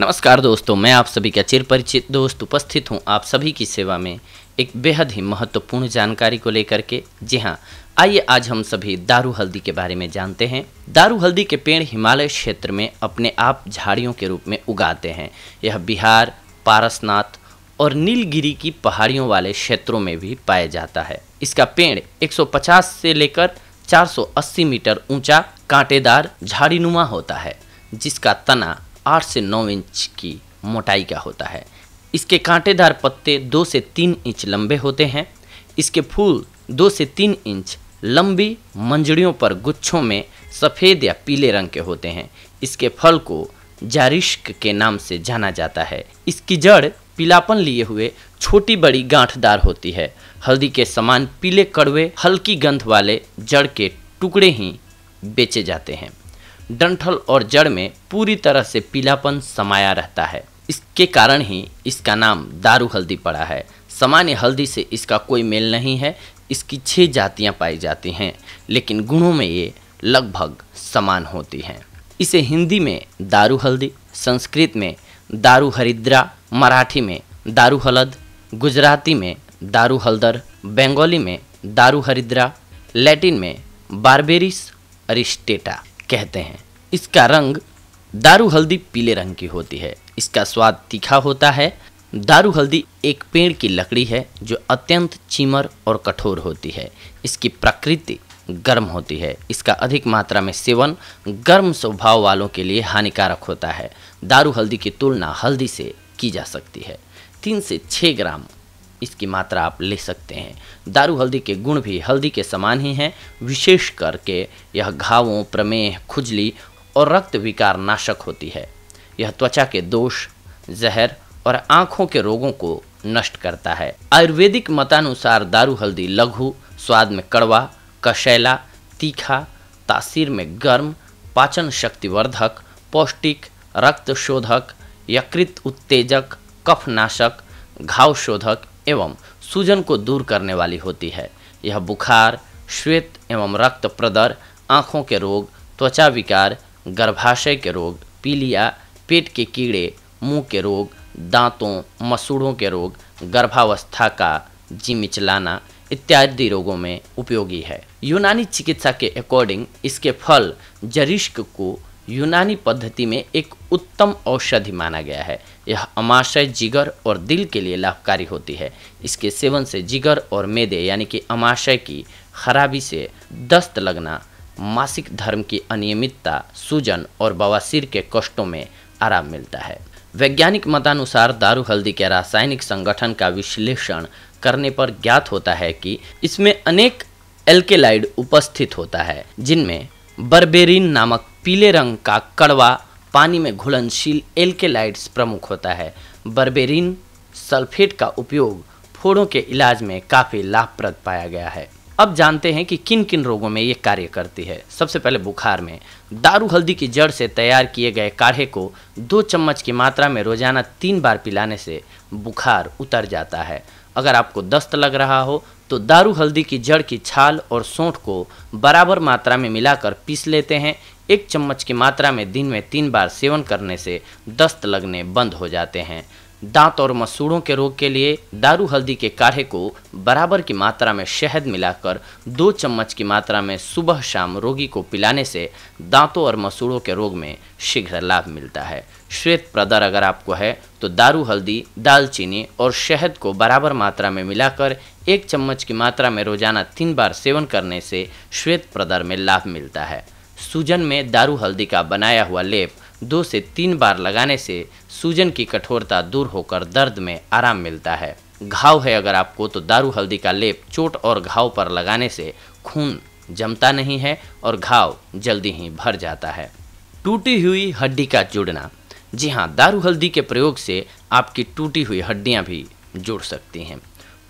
नमस्कार दोस्तों मैं आप सभी का चिर परिचित दोस्त उपस्थित हूं आप सभी की सेवा में एक बेहद ही महत्वपूर्ण जानकारी को लेकर के जी हाँ आइए आज हम सभी दारू हल्दी के बारे में जानते हैं दारू हल्दी के पेड़ हिमालय क्षेत्र में अपने आप झाड़ियों के रूप में उगाते हैं यह बिहार पारसनाथ और नीलगिरी की पहाड़ियों वाले क्षेत्रों में भी पाया जाता है इसका पेड़ 150 से लेकर 480 मीटर ऊंचा कांटेदार झाड़ीनुमा होता है जिसका तना आठ से नौ इंच की मोटाई का होता है इसके कांटेदार पत्ते दो से तीन इंच लंबे होते हैं इसके फूल दो से तीन इंच लंबी मंजड़ियों पर गुच्छों में सफ़ेद या पीले रंग के होते हैं इसके फल को जारिश्क के नाम से जाना जाता है इसकी जड़ पीलापन लिए हुए छोटी बड़ी गांठदार होती है हल्दी के समान पीले कड़वे हल्की गंध वाले जड़ के टुकड़े ही बेचे जाते हैं डंठल और जड़ में पूरी तरह से पीलापन समाया रहता है इसके कारण ही इसका नाम दारू हल्दी पड़ा है सामान्य हल्दी से इसका कोई मेल नहीं है इसकी छः जातियां पाई जाती हैं लेकिन गुणों में ये लगभग समान होती हैं इसे हिंदी में दारू हल्दी संस्कृत में दारू हरिद्रा मराठी में दारू हलद गुजराती में दारू हल्दर बंगाली में दारू हरिद्रा लैटिन में बारबेरिस अरिस्टेटा कहते हैं इसका रंग दारू हल्दी पीले रंग की होती है इसका स्वाद तीखा होता है दारू हल्दी एक पेड़ की लकड़ी है जो अत्यंत चीमर और कठोर होती है इसकी प्रकृति गर्म होती है इसका अधिक मात्रा में सेवन गर्म स्वभाव वालों के लिए हानिकारक होता है दारू हल्दी की तुलना हल्दी से की जा सकती है तीन से छः ग्राम इसकी मात्रा आप ले सकते हैं दारू हल्दी के गुण भी हल्दी के समान ही हैं विशेष करके यह घावों प्रमेह खुजली और रक्त विकार नाशक होती है यह त्वचा के दोष जहर और आँखों के रोगों को नष्ट करता है आयुर्वेदिक मतानुसार दारू हल्दी लघु स्वाद में कड़वा कशैला तीखा तासीर में गर्म पाचन शक्तिवर्धक पौष्टिक रक्त शोधक यकृत उत्तेजक कफनाशक घाव शोधक एवं सूजन को दूर करने वाली होती है यह बुखार श्वेत एवं रक्त प्रदर आँखों के रोग त्वचा विकार गर्भाशय के रोग पीलिया पेट के कीड़े मुंह के रोग दांतों मसूड़ों के रोग गर्भावस्था का जिमिचलाना इत्यादि रोगों में उपयोगी है यूनानी चिकित्सा के अकॉर्डिंग इसके फल जरिश्क को यूनानी पद्धति में एक उत्तम औषधि माना गया है यह अमाशय जिगर और दिल के लिए लाभकारी होती है इसके सेवन से जिगर और मेदे यानी कि अमाशय की खराबी से दस्त लगना मासिक धर्म की अनियमितता सूजन और बवासीर के कष्टों में आराम मिलता है वैज्ञानिक मतानुसार दारू हल्दी के रासायनिक संगठन का विश्लेषण करने पर ज्ञात होता है कि इसमें अनेक एल्केलाइड उपस्थित होता है जिनमें बर्बेरिन नामक पीले रंग का कड़वा पानी में घुलनशील एल्केलाइड्स प्रमुख होता है बर्बेरिन सल्फेट का उपयोग फोड़ों के इलाज में काफ़ी लाभप्रद पाया गया है अब जानते हैं कि किन किन रोगों में ये कार्य करती है सबसे पहले बुखार में दारू हल्दी की जड़ से तैयार किए गए काढ़े को दो चम्मच की मात्रा में रोजाना तीन बार पिलाने से बुखार उतर जाता है अगर आपको दस्त लग रहा हो तो दारू हल्दी की जड़ की छाल और सोंठ को बराबर मात्रा में मिलाकर पीस लेते हैं एक चम्मच की मात्रा में दिन में तीन बार सेवन करने से दस्त लगने बंद हो जाते हैं दांत और मसूड़ों के रोग के लिए दारू हल्दी के काढ़े को बराबर की मात्रा में शहद मिलाकर दो चम्मच की मात्रा में सुबह शाम रोगी को पिलाने से दांतों और मसूड़ों के रोग में शीघ्र लाभ मिलता है श्वेत प्रदर अगर आपको है तो दारू हल्दी दालचीनी और शहद को बराबर मात्रा में मिलाकर एक चम्मच की मात्रा में रोजाना तीन बार सेवन करने से श्वेत प्रदर में लाभ मिलता है सूजन में दारू हल्दी का बनाया हुआ लेप दो से तीन बार लगाने से सूजन की कठोरता दूर होकर दर्द में आराम मिलता है घाव है अगर आपको तो दारू हल्दी का लेप चोट और घाव पर लगाने से खून जमता नहीं है और घाव जल्दी ही भर जाता है टूटी हुई हड्डी का जुड़ना जी हाँ दारू हल्दी के प्रयोग से आपकी टूटी हुई हड्डियाँ भी जुड़ सकती हैं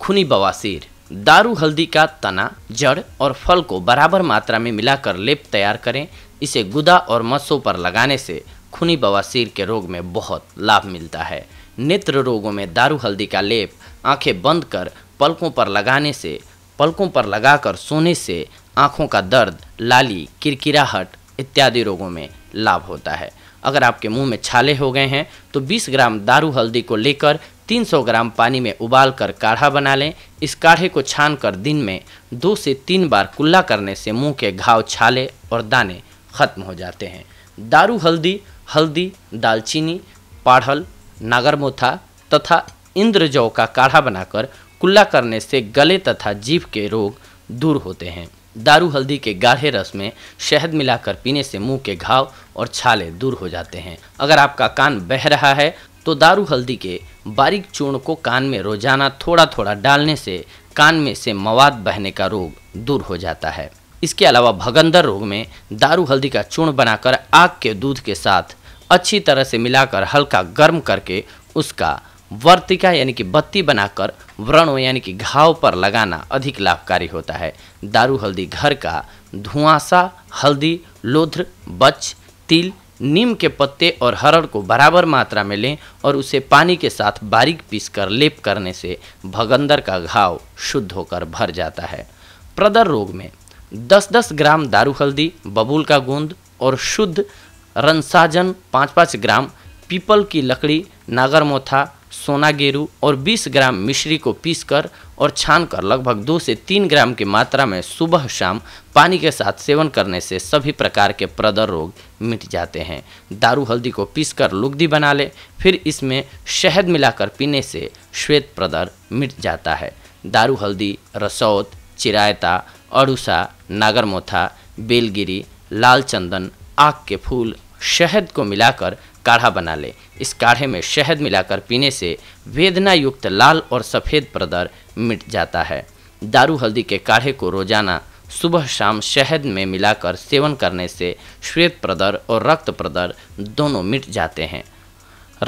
खूनी बवासीर दारू हल्दी का तना जड़ और फल को बराबर मात्रा में मिलाकर लेप तैयार करें इसे गुदा और मसों पर लगाने से खूनी बवासीर के रोग में बहुत लाभ मिलता है नेत्र रोगों में दारू हल्दी का लेप आंखें बंद कर पलकों पर लगाने से पलकों पर लगाकर सोने से आंखों का दर्द लाली किरकिराहट इत्यादि रोगों में लाभ होता है अगर आपके मुंह में छाले हो गए हैं तो 20 ग्राम दारू हल्दी को लेकर 300 ग्राम पानी में उबालकर काढ़ा बना लें इस काढ़े को छानकर दिन में दो से तीन बार कुल्ला करने से मुंह के घाव छाले और दाने खत्म हो जाते हैं दारू हल्दी हल्दी दालचीनी पाढ़ल नागरमोथा तथा इंद्रजौ का काढ़ा बनाकर कुल्ला करने से गले तथा जीभ के रोग दूर होते हैं दारू हल्दी के गाढ़े रस में शहद मिलाकर पीने से मुंह के घाव और छाले दूर हो जाते हैं अगर आपका कान बह रहा है तो दारू हल्दी के बारीक चूर्ण को कान में रोजाना थोड़ा थोड़ा डालने से कान में से मवाद बहने का रोग दूर हो जाता है इसके अलावा भगंदर रोग में दारू हल्दी का चूर्ण बनाकर आग के दूध के साथ अच्छी तरह से मिलाकर हल्का गर्म करके उसका वर्तिका यानी कि बत्ती बनाकर व्रणों यानी कि घाव पर लगाना अधिक लाभकारी होता है दारू हल्दी घर का धुआंसा हल्दी लोध्र बच तिल नीम के पत्ते और हरड़ को बराबर मात्रा में लें और उसे पानी के साथ बारीक पीस कर लेप करने से भगंदर का घाव शुद्ध होकर भर जाता है प्रदर रोग में 10-10 ग्राम दारू हल्दी बबूल का गूंद और शुद्ध रनसाजन 5-5 ग्राम पीपल की लकड़ी नागरमोथा सोना गेरू और 20 ग्राम मिश्री को पीसकर और छानकर लगभग दो से तीन ग्राम की मात्रा में सुबह शाम पानी के साथ सेवन करने से सभी प्रकार के प्रदर रोग मिट जाते हैं दारू हल्दी को पीसकर लुगदी बना ले फिर इसमें शहद मिलाकर पीने से श्वेत प्रदर मिट जाता है दारू हल्दी रसौत चिरायता अड़ूसा नागरमोथा बेलगिरी लाल चंदन आग के फूल शहद को मिलाकर काढ़ा बना लें इस काढ़े में शहद मिलाकर पीने से वेदना युक्त लाल और सफ़ेद प्रदर मिट जाता है दारू हल्दी के काढ़े को रोजाना सुबह शाम शहद में मिलाकर सेवन करने से श्वेत प्रदर और रक्त प्रदर दोनों मिट जाते हैं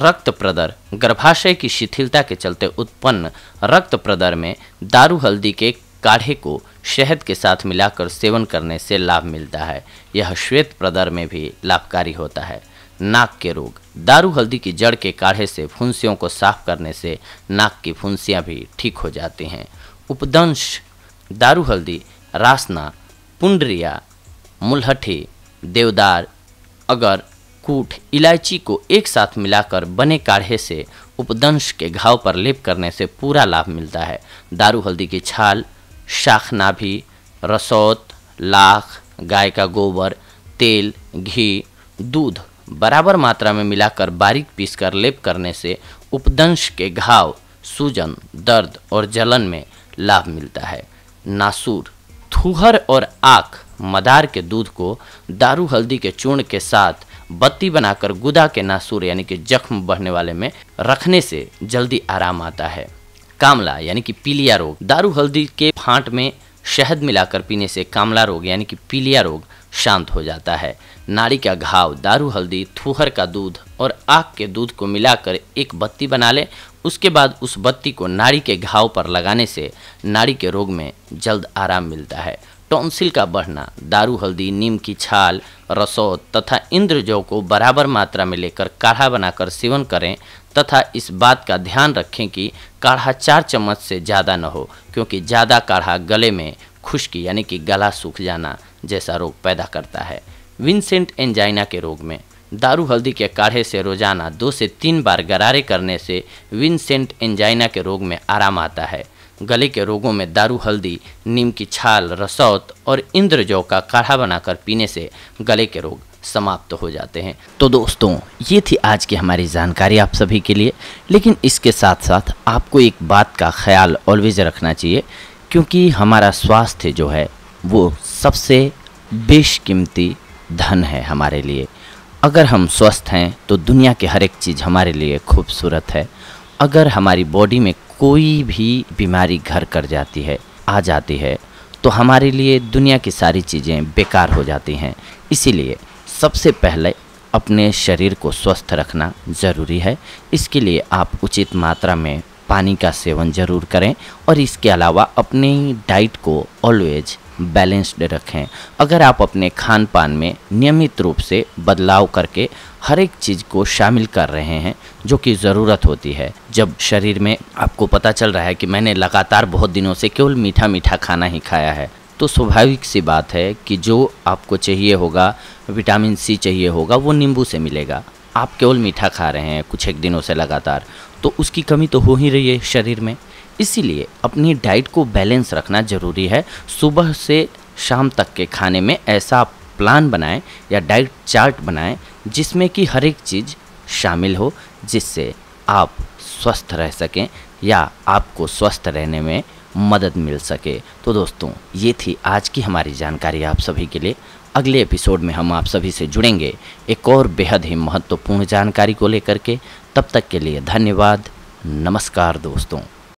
रक्त प्रदर गर्भाशय की शिथिलता के चलते उत्पन्न रक्त प्रदर में दारू हल्दी के काढ़े को शहद के साथ मिलाकर सेवन करने से लाभ मिलता है यह श्वेत प्रदर में भी लाभकारी होता है नाक के रोग दारू हल्दी की जड़ के काढ़े से फुंसियों को साफ करने से नाक की फुंसियाँ भी ठीक हो जाती हैं उपदंश दारू हल्दी रासना पुंडरिया मुलहठी देवदार अगर कूट इलायची को एक साथ मिलाकर बने काढ़े से उपदंश के घाव पर लेप करने से पूरा लाभ मिलता है दारू हल्दी की छाल शाखनाभी रसौत लाख गाय का गोबर तेल घी दूध बराबर मात्रा में मिलाकर बारीक पीसकर लेप करने से उपदंश के घाव सूजन दर्द और जलन में लाभ मिलता है नासूर थूहर और आँख मदार के दूध को दारू हल्दी के चूर्ण के साथ बत्ती बनाकर गुदा के नासूर यानी कि जख्म बढ़ने वाले में रखने से जल्दी आराम आता है कामला यानी कि पीलिया रोग दारू हल्दी के फांट में शहद मिलाकर पीने से कामला रोग यानी कि पीलिया रोग शांत हो जाता है नाड़ी का घाव दारू हल्दी थूहर का दूध और आग के दूध को मिलाकर एक बत्ती बना लें उसके बाद उस बत्ती को नाड़ी के घाव पर लगाने से नाड़ी के रोग में जल्द आराम मिलता है टॉन्सिल का बढ़ना दारू हल्दी नीम की छाल रसोद तथा इंद्र जौ को बराबर मात्रा में लेकर काढ़ा बनाकर सेवन करें तथा इस बात का ध्यान रखें कि काढ़ा चार चम्मच से ज़्यादा न हो क्योंकि ज़्यादा काढ़ा गले में खुश्की यानी कि गला सूख जाना जैसा रोग पैदा करता है विंसेंट एंजाइना के रोग में दारू हल्दी के काढ़े से रोजाना दो से तीन बार गरारे करने से विंसेंट एंजाइना के रोग में आराम आता है गले के रोगों में दारू हल्दी नीम की छाल रसौत और इंद्रजौ का काढ़ा बनाकर पीने से गले के रोग समाप्त तो हो जाते हैं तो दोस्तों ये थी आज की हमारी जानकारी आप सभी के लिए लेकिन इसके साथ साथ आपको एक बात का ख्याल ऑलवेज रखना चाहिए क्योंकि हमारा स्वास्थ्य जो है वो सबसे बेशकीमती धन है हमारे लिए अगर हम स्वस्थ हैं तो दुनिया की हर एक चीज़ हमारे लिए खूबसूरत है अगर हमारी बॉडी में कोई भी बीमारी घर कर जाती है आ जाती है तो हमारे लिए दुनिया की सारी चीज़ें बेकार हो जाती हैं इसीलिए सबसे पहले अपने शरीर को स्वस्थ रखना ज़रूरी है इसके लिए आप उचित मात्रा में पानी का सेवन ज़रूर करें और इसके अलावा अपनी डाइट को ऑलवेज बैलेंस्ड रखें अगर आप अपने खान पान में नियमित रूप से बदलाव करके हर एक चीज़ को शामिल कर रहे हैं जो कि ज़रूरत होती है जब शरीर में आपको पता चल रहा है कि मैंने लगातार बहुत दिनों से केवल मीठा मीठा खाना ही खाया है तो स्वाभाविक सी बात है कि जो आपको चाहिए होगा विटामिन सी चाहिए होगा वो नींबू से मिलेगा आप केवल मीठा खा रहे हैं कुछ एक दिनों से लगातार तो उसकी कमी तो हो ही रही है शरीर में इसीलिए अपनी डाइट को बैलेंस रखना ज़रूरी है सुबह से शाम तक के खाने में ऐसा प्लान बनाएं या डाइट चार्ट बनाएं जिसमें कि हर एक चीज़ शामिल हो जिससे आप स्वस्थ रह सकें या आपको स्वस्थ रहने में मदद मिल सके तो दोस्तों ये थी आज की हमारी जानकारी आप सभी के लिए अगले एपिसोड में हम आप सभी से जुड़ेंगे एक और बेहद ही महत्वपूर्ण जानकारी को लेकर के तब तक के लिए धन्यवाद नमस्कार दोस्तों